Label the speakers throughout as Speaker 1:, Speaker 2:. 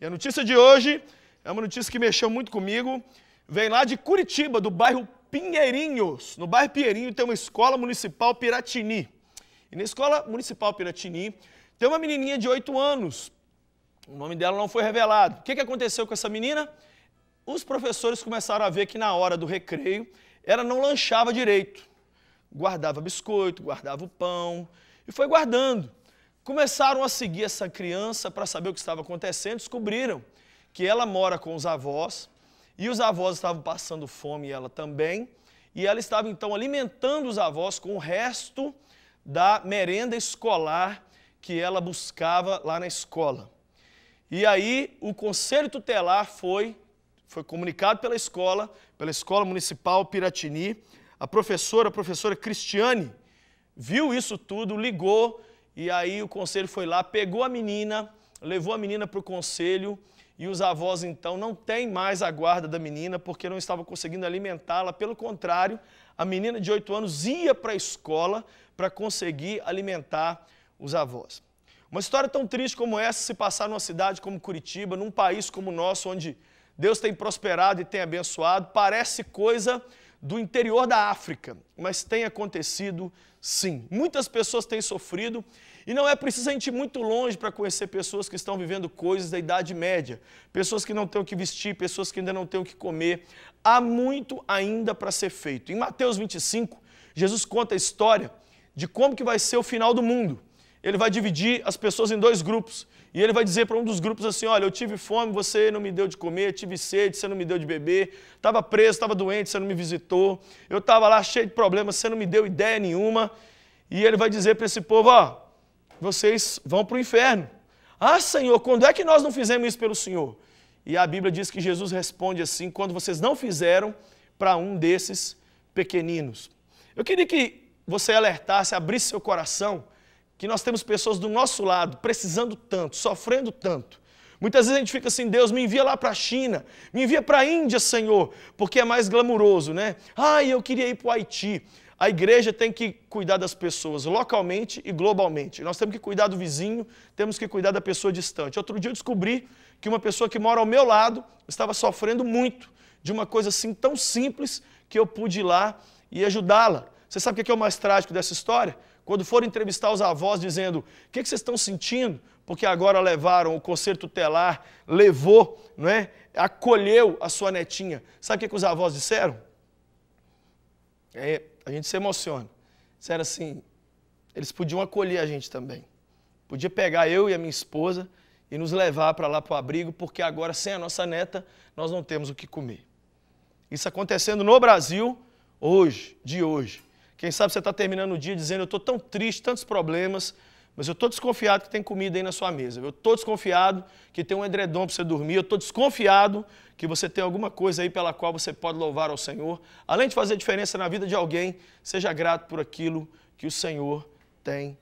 Speaker 1: E a notícia de hoje é uma notícia que mexeu muito comigo. Vem lá de Curitiba, do bairro Pinheirinhos. No bairro Pinheirinho tem uma escola municipal Piratini. E na escola municipal Piratini tem uma menininha de 8 anos. O nome dela não foi revelado. O que, aconteceu com essa menina? Os professores começaram a ver que na hora do recreio ela não lanchava direito. Guardava biscoito, guardava o pão e foi guardando. Começaram a seguir essa criança para saber o que estava acontecendo, descobriram que ela mora com os avós e os avós estavam passando fome, ela também, e ela estava então alimentando os avós com o resto da merenda escolar que ela buscava lá na escola. E aí o conselho tutelar foi foi comunicado pela escola, pela escola municipal Piratini. A professora, a professora Cristiane, viu isso tudo, ligou e aí o conselho foi lá, pegou a menina, levou a menina para o conselho e os avós então não têm mais a guarda da menina porque não estavam conseguindo alimentá-la. Pelo contrário, a menina de 8 anos ia para a escola para conseguir alimentar os avós. Uma história tão triste como essa se passar numa cidade como Curitiba, num país como o nosso, onde Deus tem prosperado e tem abençoado, parece coisa do interior da África, mas tem acontecido sim. Muitas pessoas têm sofrido e não é preciso a gente ir muito longe para conhecer pessoas que estão vivendo coisas da Idade Média, pessoas que não têm o que vestir, pessoas que ainda não têm o que comer. Há muito ainda para ser feito. Em Mateus 25, Jesus conta a história de como que vai ser o final do mundo. Ele vai dividir as pessoas em dois grupos. E ele vai dizer para um dos grupos assim: Olha, eu tive fome, você não me deu de comer, tive sede, você não me deu de beber, estava preso, estava doente, você não me visitou, eu estava lá cheio de problemas, você não me deu ideia nenhuma. E ele vai dizer para esse povo: Ó, vocês vão para o inferno. Ah, Senhor, quando é que nós não fizemos isso pelo Senhor? E a Bíblia diz que Jesus responde assim: Quando vocês não fizeram para um desses pequeninos. Eu queria que você alertasse, abrisse seu coração que nós temos pessoas do nosso lado precisando tanto, sofrendo tanto. Muitas vezes a gente fica assim, Deus, me envia lá para a China, me envia para a Índia, Senhor, porque é mais glamuroso, né? Ai, eu queria ir para o Haiti. A igreja tem que cuidar das pessoas localmente e globalmente. Nós temos que cuidar do vizinho, temos que cuidar da pessoa distante. Outro dia eu descobri que uma pessoa que mora ao meu lado estava sofrendo muito de uma coisa assim tão simples que eu pude ir lá e ajudá-la. Você sabe o que é o mais trágico dessa história? Quando foram entrevistar os avós, dizendo: O que, é que vocês estão sentindo? Porque agora levaram, o conselho tutelar levou, não é? acolheu a sua netinha. Sabe o que, é que os avós disseram? É, a gente se emociona. Disseram assim: eles podiam acolher a gente também. Podia pegar eu e a minha esposa e nos levar para lá para o abrigo, porque agora, sem a nossa neta, nós não temos o que comer. Isso acontecendo no Brasil, hoje, de hoje. Quem sabe você está terminando o dia dizendo: Eu estou tão triste, tantos problemas, mas eu estou desconfiado que tem comida aí na sua mesa. Eu estou desconfiado que tem um edredom para você dormir. Eu estou desconfiado que você tem alguma coisa aí pela qual você pode louvar ao Senhor. Além de fazer diferença na vida de alguém, seja grato por aquilo que o Senhor tem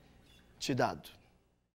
Speaker 1: te dado.